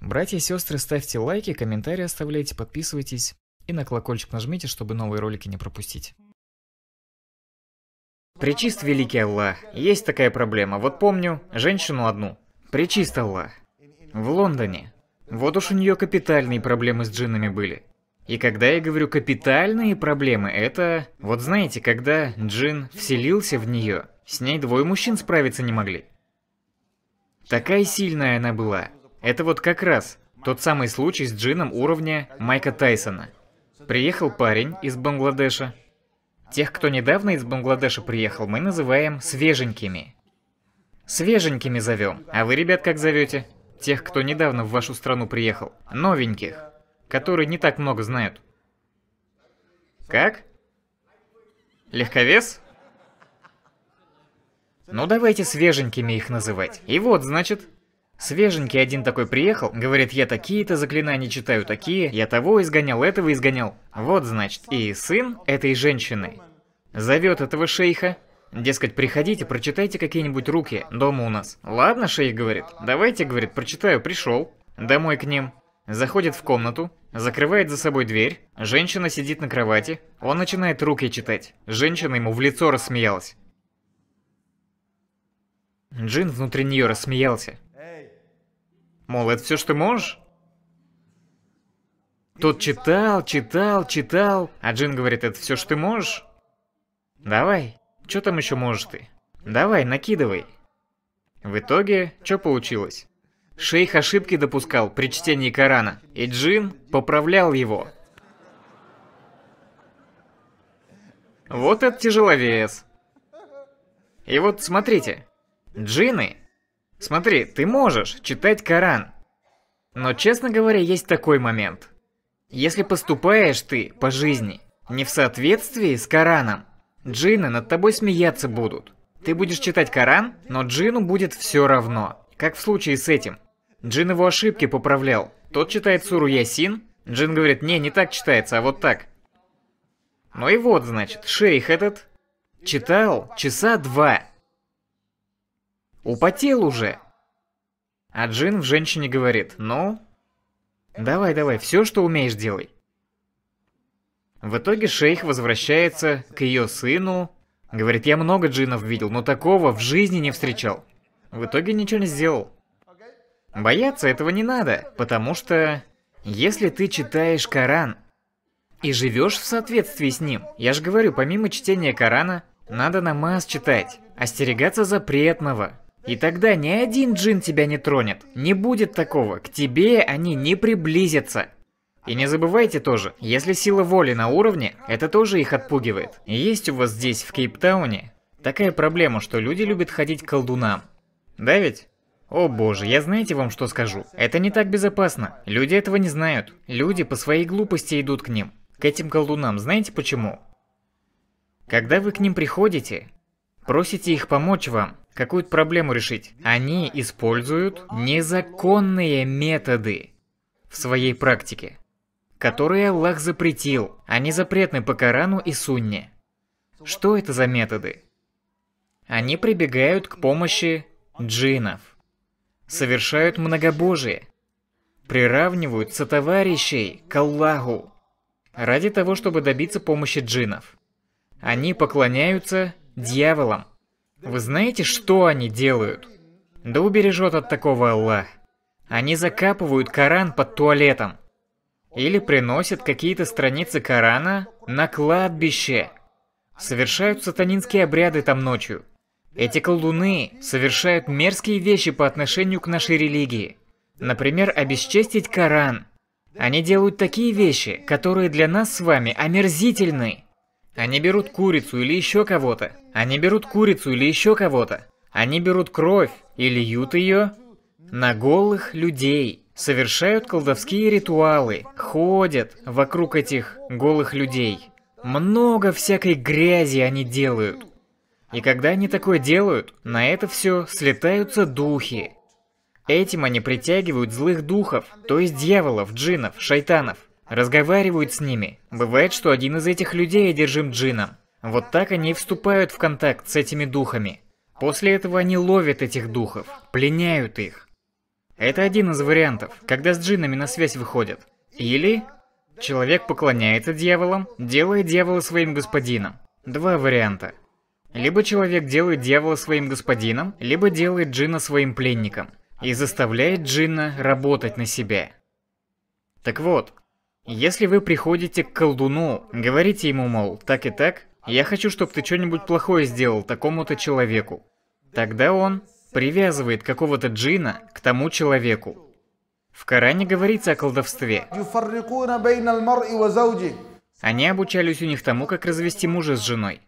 Братья и сестры, ставьте лайки, комментарии оставляйте, подписывайтесь и на колокольчик нажмите, чтобы новые ролики не пропустить. Причист великий Аллах. Есть такая проблема. Вот помню, женщину одну. Причист Аллах. В Лондоне. Вот уж у нее капитальные проблемы с джинами были. И когда я говорю капитальные проблемы, это... Вот знаете, когда джин вселился в нее, с ней двое мужчин справиться не могли. Такая сильная она была. Это вот как раз тот самый случай с джином уровня Майка Тайсона. Приехал парень из Бангладеша. Тех, кто недавно из Бангладеша приехал, мы называем свеженькими. Свеженькими зовем. А вы, ребят, как зовете? Тех, кто недавно в вашу страну приехал. Новеньких. Которые не так много знают. Как? Легковес? Ну давайте свеженькими их называть. И вот, значит, Свеженький один такой приехал, говорит, я такие-то заклинания читаю, такие, я того изгонял, этого изгонял. Вот значит, и сын этой женщины зовет этого шейха, Дескать, приходите, прочитайте какие-нибудь руки, дома у нас. Ладно, шейх говорит, давайте, говорит, прочитаю, пришел. Домой к ним. Заходит в комнату, закрывает за собой дверь, женщина сидит на кровати, он начинает руки читать. Женщина ему в лицо рассмеялась. Джин внутри нее рассмеялся. Мол, это все, что ты можешь? Тот читал, читал, читал. А Джин говорит, это все, что ты можешь? Давай. Что там еще можешь ты? Давай, накидывай. В итоге, что получилось? Шейх ошибки допускал при чтении Корана, и Джин поправлял его. Вот это тяжеловес. И вот смотрите, джины Смотри, ты можешь читать Коран. Но, честно говоря, есть такой момент. Если поступаешь ты по жизни не в соответствии с Кораном, джинны над тобой смеяться будут. Ты будешь читать Коран, но джину будет все равно. Как в случае с этим. Джин его ошибки поправлял. Тот читает суру Ясин. Джин говорит, не, не так читается, а вот так. Ну и вот, значит, шейх этот читал часа два Употел уже. А Джин в женщине говорит, ну... Давай, давай, все, что умеешь, делай. В итоге шейх возвращается к ее сыну. Говорит, я много джинов видел, но такого в жизни не встречал. В итоге ничего не сделал. Бояться этого не надо, потому что... Если ты читаешь Коран и живешь в соответствии с ним, я же говорю, помимо чтения Корана, надо намаз читать, остерегаться запретного, и тогда ни один джин тебя не тронет. Не будет такого, к тебе они не приблизятся. И не забывайте тоже, если сила воли на уровне, это тоже их отпугивает. Есть у вас здесь, в Кейптауне, такая проблема, что люди любят ходить к колдунам. Да ведь? О боже, я знаете вам что скажу? Это не так безопасно. Люди этого не знают. Люди по своей глупости идут к ним. К этим колдунам, знаете почему? Когда вы к ним приходите, просите их помочь вам, какую-то проблему решить. Они используют незаконные методы в своей практике, которые Аллах запретил. Они запретны по Корану и Сунне. Что это за методы? Они прибегают к помощи джинов, совершают многобожие, приравнивают сотоварищей к Аллаху ради того, чтобы добиться помощи джинов. Они поклоняются дьяволам, вы знаете, что они делают? Да убережет от такого Аллах. Они закапывают Коран под туалетом. Или приносят какие-то страницы Корана на кладбище. Совершают сатанинские обряды там ночью. Эти колдуны совершают мерзкие вещи по отношению к нашей религии. Например, обесчестить Коран. Они делают такие вещи, которые для нас с вами омерзительны. Они берут курицу или еще кого-то. Они берут курицу или еще кого-то. Они берут кровь и льют ее на голых людей. Совершают колдовские ритуалы, ходят вокруг этих голых людей. Много всякой грязи они делают. И когда они такое делают, на это все слетаются духи. Этим они притягивают злых духов, то есть дьяволов, джинов, шайтанов разговаривают с ними. Бывает, что один из этих людей одержим джином. Вот так они вступают в контакт с этими духами. После этого они ловят этих духов, пленяют их. Это один из вариантов, когда с джинами на связь выходят. Или человек поклоняется дьяволам, делая дьявола своим господином. Два варианта. Либо человек делает дьявола своим господином, либо делает джина своим пленником и заставляет джина работать на себя. Так вот, если вы приходите к колдуну, говорите ему, мол, так и так, я хочу, чтобы ты что-нибудь плохое сделал такому-то человеку. Тогда он привязывает какого-то джина к тому человеку. В Коране говорится о колдовстве. Они обучались у них тому, как развести мужа с женой.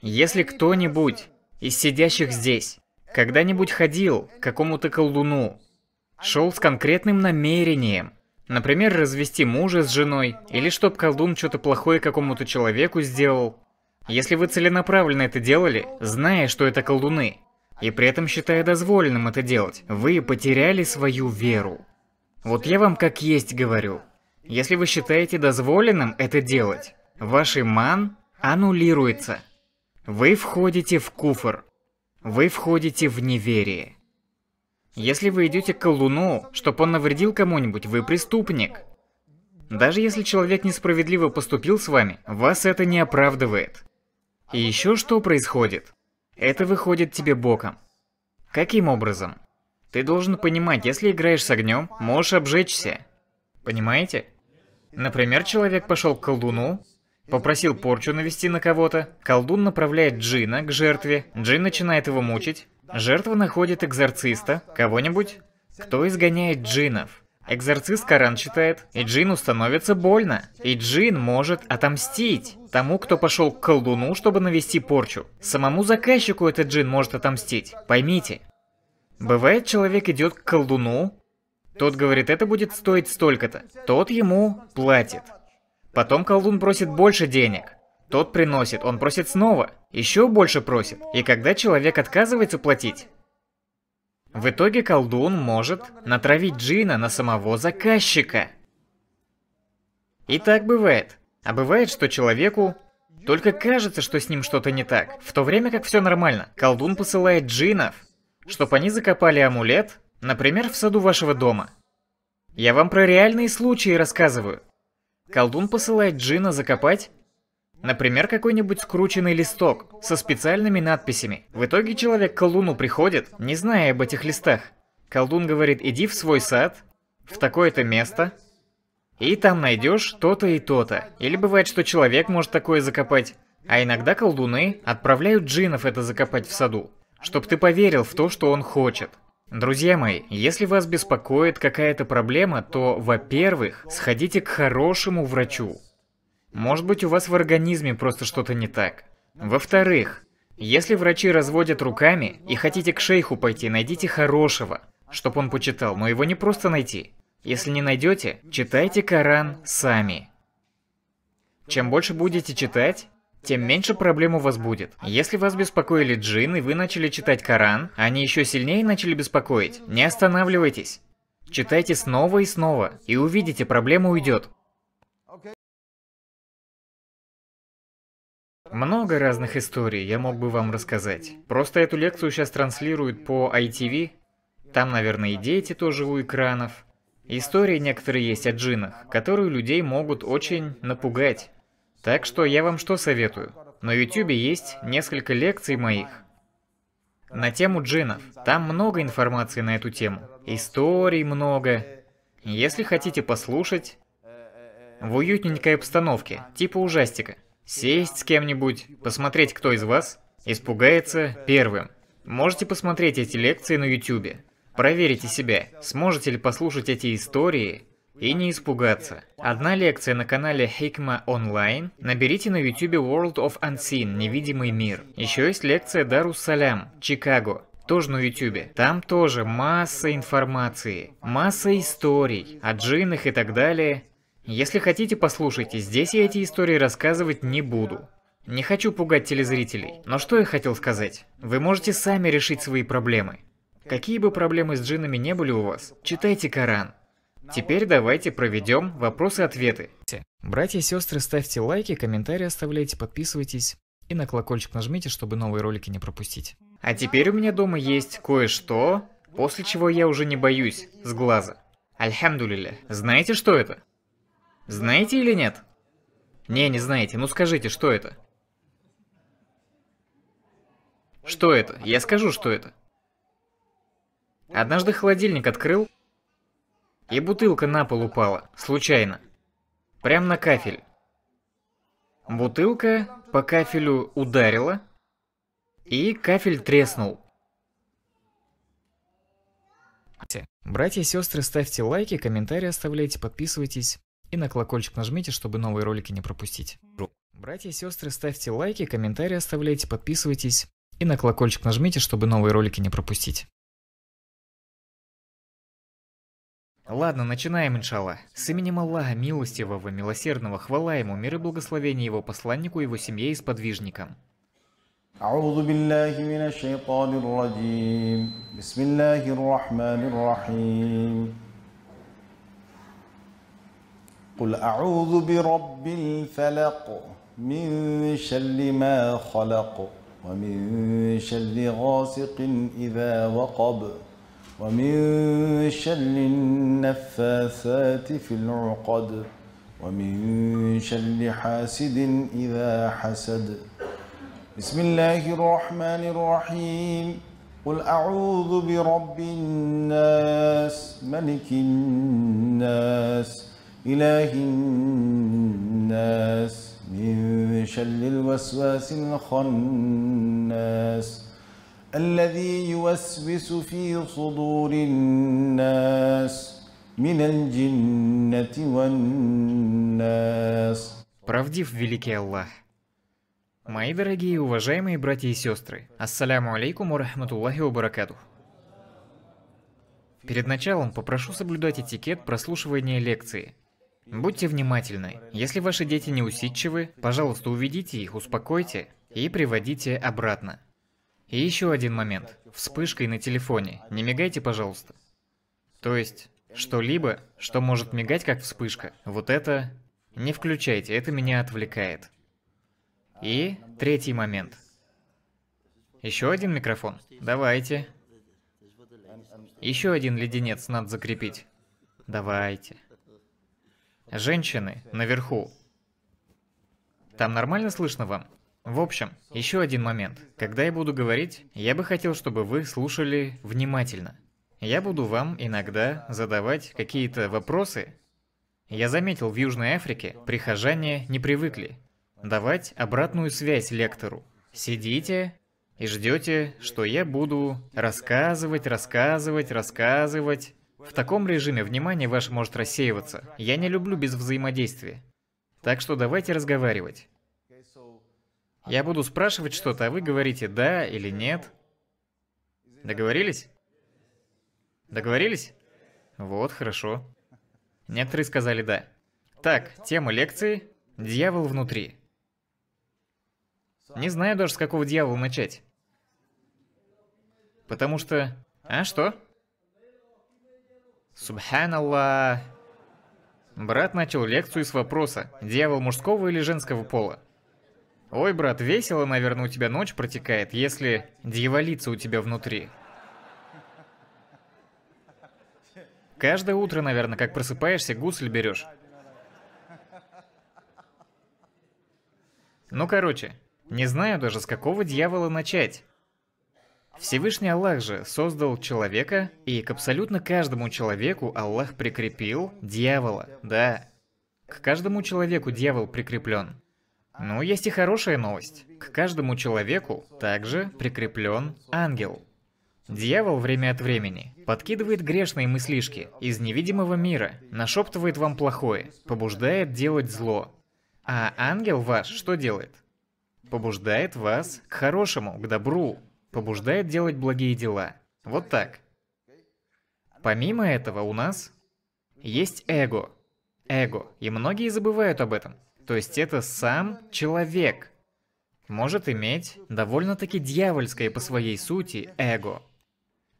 Если кто-нибудь из сидящих здесь когда-нибудь ходил к какому-то колдуну, шел с конкретным намерением Например, развести мужа с женой, или чтоб колдун что-то плохое какому-то человеку сделал. Если вы целенаправленно это делали, зная, что это колдуны, и при этом считая дозволенным это делать, вы потеряли свою веру. Вот я вам как есть говорю. Если вы считаете дозволенным это делать, ваш иман аннулируется. Вы входите в куфр. Вы входите в неверие. Если вы идете к луну, чтобы он навредил кому-нибудь, вы преступник. Даже если человек несправедливо поступил с вами, вас это не оправдывает. И еще что происходит? Это выходит тебе боком. Каким образом? Ты должен понимать, если играешь с огнем, можешь обжечься. Понимаете? Например, человек пошел к колдуну, попросил порчу навести на кого-то, колдун направляет джина к жертве, джин начинает его мучить, Жертва находит экзорциста, кого-нибудь, кто изгоняет джинов. Экзорцист Коран читает, и джину становится больно. И джин может отомстить тому, кто пошел к колдуну, чтобы навести порчу. Самому заказчику этот джин может отомстить, поймите. Бывает, человек идет к колдуну, тот говорит, это будет стоить столько-то. Тот ему платит. Потом колдун просит больше денег. Тот приносит, он просит снова, еще больше просит. И когда человек отказывается платить, в итоге колдун может натравить джина на самого заказчика. И так бывает. А бывает, что человеку только кажется, что с ним что-то не так, в то время как все нормально. Колдун посылает джинов, чтобы они закопали амулет, например, в саду вашего дома. Я вам про реальные случаи рассказываю. Колдун посылает джина закопать Например, какой-нибудь скрученный листок со специальными надписями. В итоге человек к колдуну приходит, не зная об этих листах. Колдун говорит, иди в свой сад, в такое-то место, и там найдешь то-то и то-то. Или бывает, что человек может такое закопать. А иногда колдуны отправляют джинов это закопать в саду, чтобы ты поверил в то, что он хочет. Друзья мои, если вас беспокоит какая-то проблема, то, во-первых, сходите к хорошему врачу. Может быть, у вас в организме просто что-то не так. Во-вторых, если врачи разводят руками и хотите к шейху пойти, найдите хорошего, чтобы он почитал, но его не просто найти. Если не найдете, читайте Коран сами. Чем больше будете читать, тем меньше проблем у вас будет. Если вас беспокоили джинны, вы начали читать Коран, они еще сильнее начали беспокоить, не останавливайтесь. Читайте снова и снова, и увидите, проблема уйдет. Много разных историй я мог бы вам рассказать. Просто эту лекцию сейчас транслируют по ITV. Там, наверное, и дети тоже у экранов. Истории некоторые есть о джинах, которые людей могут очень напугать. Так что я вам что советую? На YouTube есть несколько лекций моих на тему джинов. Там много информации на эту тему. Историй много. Если хотите послушать, в уютненькой обстановке, типа ужастика сесть с кем-нибудь, посмотреть, кто из вас испугается первым. Можете посмотреть эти лекции на YouTube. Проверите себя, сможете ли послушать эти истории и не испугаться. Одна лекция на канале Hikma Online. Наберите на YouTube World of Unseen, невидимый мир. Еще есть лекция Дарус Салям, Чикаго. Тоже на YouTube. Там тоже масса информации, масса историй о джинах и так далее. Если хотите, послушайте, здесь я эти истории рассказывать не буду. Не хочу пугать телезрителей, но что я хотел сказать? Вы можете сами решить свои проблемы. Какие бы проблемы с джинами не были у вас, читайте Коран. Теперь давайте проведем вопросы-ответы. Братья и сестры, ставьте лайки, комментарии оставляйте, подписывайтесь и на колокольчик нажмите, чтобы новые ролики не пропустить. А теперь у меня дома есть кое-что, после чего я уже не боюсь, с глаза. Альхамдулиля. Знаете, что это? Знаете или нет? Не, не знаете. Ну скажите, что это? Что это? Я скажу, что это. Однажды холодильник открыл, и бутылка на пол упала, случайно. Прям на кафель. Бутылка по кафелю ударила, и кафель треснул. Братья и сестры, ставьте лайки, комментарии оставляйте, подписывайтесь и на колокольчик нажмите, чтобы новые ролики не пропустить. Братья и сестры, ставьте лайки, комментарии оставляйте, подписывайтесь и на колокольчик нажмите, чтобы новые ролики не пропустить. Ладно, начинаем, иншалла. С именем Аллаха, милостивого, милосердного, хвала ему, мир и благословение его посланнику, его семье и сподвижникам. أعوذ قل أعوذ برب الفلق من شل ما خلق ومن شل غاسق إذا وقب ومن شل النفاثات في العقد ومن شل حاسد إذا حسد بسم الله الرحمن الرحيم قل أعوذ برب الناس ملك الناس إله الناس من شر الوسواس الخناس الذي يوسوس في صدور الناس من الجنة والناس Правдив великий Аллах. Мои дорогие и уважаемые братья и сестры, ассаляму алейкум ва рахматуллахи Перед началом попрошу соблюдать этикет прослушивания лекции, Будьте внимательны. Если ваши дети неусидчивы, пожалуйста, уведите их, успокойте и приводите обратно. И еще один момент. Вспышкой на телефоне. Не мигайте, пожалуйста. То есть, что-либо, что может мигать как вспышка, вот это не включайте, это меня отвлекает. И третий момент. Еще один микрофон. Давайте. Еще один леденец надо закрепить. Давайте. Женщины, наверху. Там нормально слышно вам? В общем, еще один момент. Когда я буду говорить, я бы хотел, чтобы вы слушали внимательно. Я буду вам иногда задавать какие-то вопросы. Я заметил, в Южной Африке прихожане не привыкли давать обратную связь лектору. Сидите и ждете, что я буду рассказывать, рассказывать, рассказывать, в таком режиме внимание ваше может рассеиваться. Я не люблю без взаимодействия. Так что давайте разговаривать. Я буду спрашивать что-то, а вы говорите «да» или «нет». Договорились? Договорились? Вот, хорошо. Некоторые сказали «да». Так, тема лекции «Дьявол внутри». Не знаю даже, с какого дьявола начать. Потому что... А, что? Субханалла. Брат начал лекцию с вопроса, дьявол мужского или женского пола? Ой, брат, весело, наверное, у тебя ночь протекает, если дьяволица у тебя внутри. Каждое утро, наверное, как просыпаешься, гусль берешь. Ну, короче, не знаю даже, с какого дьявола начать. Всевышний Аллах же создал человека, и к абсолютно каждому человеку Аллах прикрепил дьявола. Да, к каждому человеку дьявол прикреплен. Но есть и хорошая новость. К каждому человеку также прикреплен ангел. Дьявол время от времени подкидывает грешные мыслишки из невидимого мира, нашептывает вам плохое, побуждает делать зло. А ангел ваш что делает? Побуждает вас к хорошему, к добру, побуждает делать благие дела. Вот так. Помимо этого у нас есть эго. Эго. И многие забывают об этом. То есть это сам человек может иметь довольно-таки дьявольское по своей сути эго.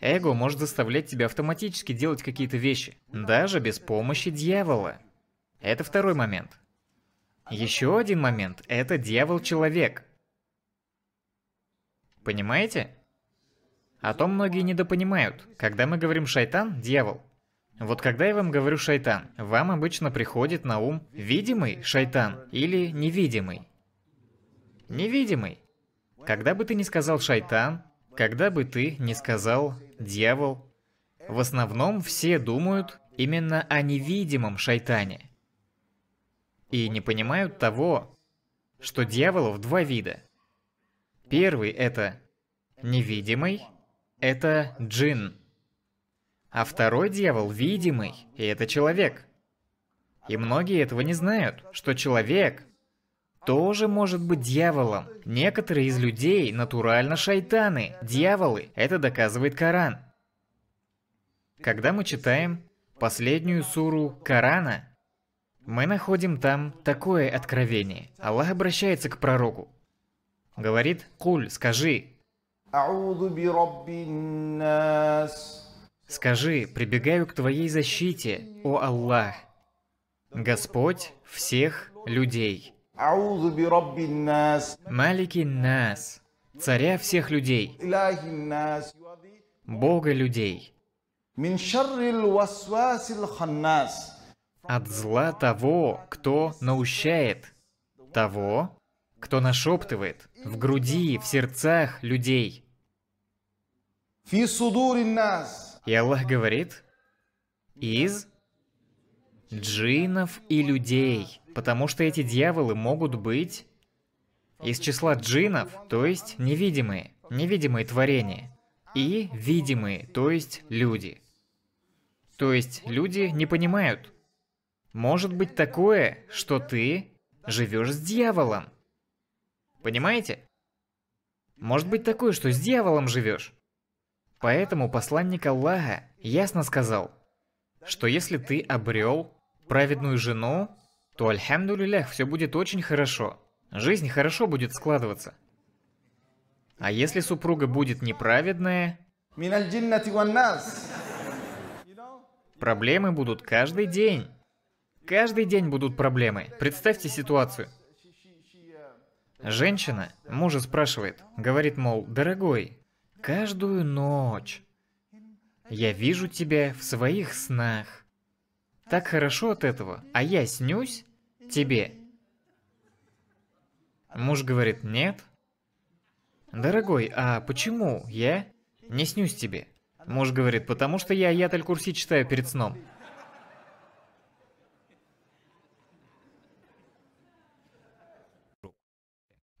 Эго может заставлять тебя автоматически делать какие-то вещи, даже без помощи дьявола. Это второй момент. Еще один момент – это дьявол-человек. Понимаете? А то многие недопонимают, когда мы говорим «шайтан» – «дьявол». Вот когда я вам говорю «шайтан», вам обычно приходит на ум «видимый шайтан» или «невидимый». Невидимый. Когда бы ты ни сказал «шайтан», когда бы ты ни сказал «дьявол», в основном все думают именно о невидимом шайтане. И не понимают того, что дьяволов два вида. Первый это невидимый, это джин. А второй дьявол видимый, и это человек. И многие этого не знают, что человек тоже может быть дьяволом. Некоторые из людей натурально шайтаны, дьяволы. Это доказывает Коран. Когда мы читаем последнюю суру Корана, мы находим там такое откровение. Аллах обращается к пророку. Говорит, куль, скажи. Скажи, прибегаю к твоей защите, о Аллах. Господь всех людей. Малики нас, царя всех людей, Бога людей, от зла того, кто наущает, того, кто нашептывает в груди, в сердцах людей. И Аллах говорит, из джинов и людей, потому что эти дьяволы могут быть из числа джинов, то есть невидимые, невидимые творения, и видимые, то есть люди. То есть люди не понимают. Может быть такое, что ты живешь с дьяволом. Понимаете? Может быть такое, что с дьяволом живешь. Поэтому посланник Аллаха ясно сказал, что если ты обрел праведную жену, то альхамдулилях все будет очень хорошо. Жизнь хорошо будет складываться. А если супруга будет неправедная, проблемы будут каждый день. Каждый день будут проблемы. Представьте ситуацию. Женщина мужа спрашивает, говорит, мол, дорогой, каждую ночь я вижу тебя в своих снах. Так хорошо от этого, а я снюсь тебе. Муж говорит, нет. Дорогой, а почему я не снюсь тебе? Муж говорит, потому что я я Курси читаю перед сном.